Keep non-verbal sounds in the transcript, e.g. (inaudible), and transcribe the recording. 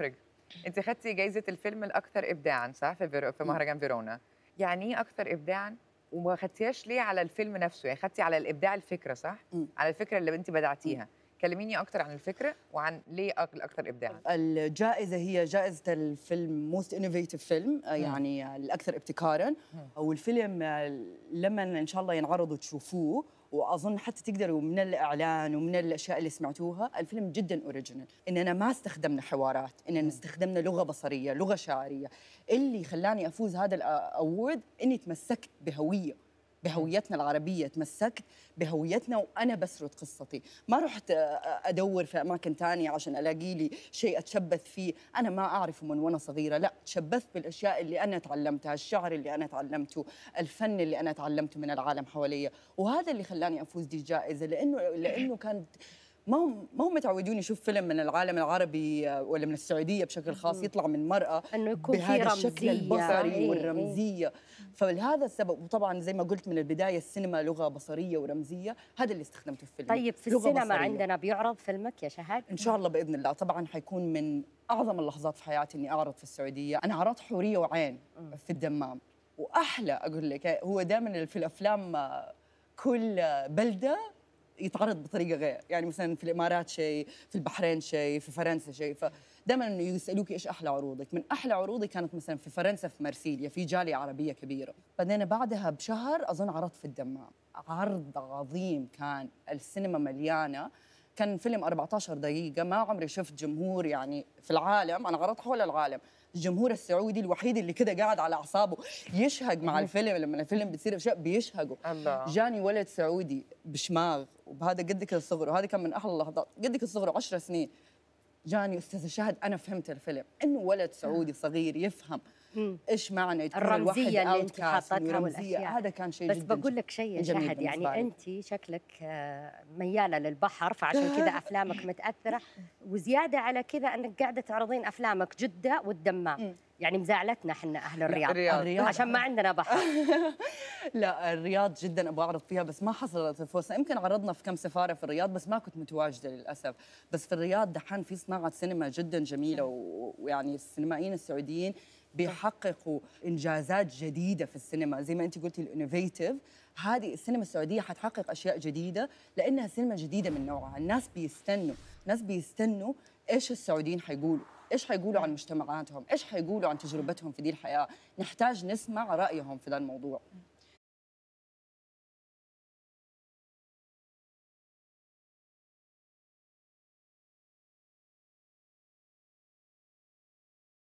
محرج انت خدتي جائزه الفيلم الاكثر ابداعا صح في, فيرو... في مهرجان فيرونا يعني ايه اكثر ابداعا وما خدتيهاش ليه على الفيلم نفسه يعني خدتي على الابداع الفكره صح م. على الفكره اللي انت بدعتيها كلميني اكتر عن الفكره وعن ليه الاكثر ابداعا الجائزه هي جائزه الفيلم موست انوفيتيف فيلم يعني الاكثر ابتكارا والفيلم آه، لما ان شاء الله ينعرض وتشوفوه واظن حتى تقدروا من الاعلان ومن الاشياء اللي سمعتوها الفيلم جدا اوريجينال اننا ما استخدمنا حوارات اننا استخدمنا لغه بصريه لغه شعريه اللي خلاني افوز هذا الاورد اني تمسكت بهويه بهويتنا العربيه تمسكت بهويتنا وانا بسرد قصتي ما رحت آه، آه، ادور في اماكن ثانيه عشان الاقي لي شيء اتشبث فيه انا ما اعرفه من وانا صغيره لا تشبثت بالاشياء اللي انا تعلمتها الشعر اللي انا تعلمته الفن اللي انا تعلمته من العالم حواليا وهذا اللي خلاني افوز دي الجائزه لانه لانه كانت ما هم ما هم متعودين يشوف فيلم من العالم العربي آه، ولا من السعوديه بشكل خاص يطلع من مراه انه يكون بهذا في الشكل البصري إيه،, إيه والرمزيه فلهذا السبب وطبعا زي ما قلت من البدايه السينما لغه بصريه ورمزيه هذا اللي استخدمته في الفيلم طيب في السينما بصرية. عندنا بيعرض فيلمك يا شهاد ان شاء الله باذن الله طبعا حيكون من اعظم اللحظات في حياتي اني اعرض في السعوديه انا عرضت حوريه وعين في الدمام واحلى اقول لك هو دائما في الافلام آه، كل آه، بلده يتعرض بطريقه غير يعني مثلا في الامارات شيء في البحرين شيء في فرنسا شيء فدائما يسالوك ايش احلى عروضك من احلى عروضي كانت مثلا في فرنسا في مرسيليا في جاليه عربيه كبيره بعدين بعدها بشهر اظن عرضت في الدمام عرض عظيم كان السينما مليانه كان فيلم 14 دقيقة ما عمري شفت جمهور يعني في العالم أنا عرضت حول العالم الجمهور السعودي الوحيد اللي كده قاعد على أعصابه يشهق مع الفيلم لما الفيلم بتصير أشياء بيشهقوا الله. جاني ولد سعودي بشماغ هذا قدك الصغر وهذا كان من احلى اللحظات قدك الصغر 10 سنين جاني استاذ شاهد انا فهمت الفيلم انه ولد سعودي صغير يفهم ايش معنى تكون الرمزيه اللي انت حاطتها والاشياء هذا كان شيء بس جداً بقول لك شيء يا شهد يعني انت شكلك آه، مياله للبحر فعشان (laughs) كذا افلامك متاثره وزياده على كذا انك قاعده تعرضين افلامك جده والدمام يعني مزعلتنا احنا اهل الرياض. الرياض. الرياض عشان ما عندنا بحر (laughs) لا الرياض جدا ابغى اعرض فيها بس ما حصلت الفرصه يمكن عرضنا في كم سفاره في الرياض بس ما كنت متواجده للاسف بس في الرياض دحين في صناعه سينما جدا جميله نعم. ويعني السينمائيين السعوديين بيحققوا انجازات جديده في السينما زي ما انت قلتي الانوفيتيف هذه السينما السعوديه حتحقق اشياء جديده لانها سينما جديده من نوعها الناس بيستنوا الناس بيستنوا ايش السعوديين حيقولوا ايش حيقولوا عن مجتمعاتهم ايش حيقولوا عن تجربتهم في دي الحياه نحتاج نسمع رايهم في ذا الموضوع